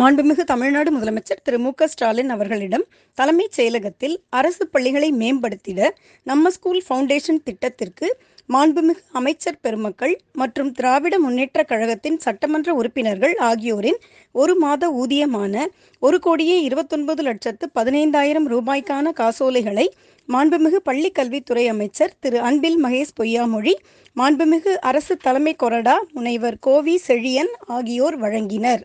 மாண்புமிகு தமிழ்நாடு முதலமைச்சர் திரு மு ஸ்டாலின் அவர்களிடம் தலைமைச் செயலகத்தில் அரசு பள்ளிகளை மேம்படுத்திட நம்ம ஸ்கூல் ஃபவுண்டேஷன் திட்டத்திற்கு மாண்புமிகு அமைச்சர் பெருமக்கள் மற்றும் திராவிட முன்னேற்ற கழகத்தின் சட்டமன்ற உறுப்பினர்கள் ஆகியோரின் ஒரு மாத ஊதியமான ஒரு கோடியே இருபத்தொன்பது லட்சத்து பதினைந்தாயிரம் ரூபாய்க்கான காசோலைகளை மாண்புமிகு பள்ளிக்கல்வித்துறை அமைச்சர் திரு அன்பில் மகேஷ் பொய்யாமொழி மாண்புமிகு அரசு தலைமை கொறடா முனைவர் கோவி செழியன் ஆகியோர் வழங்கினர்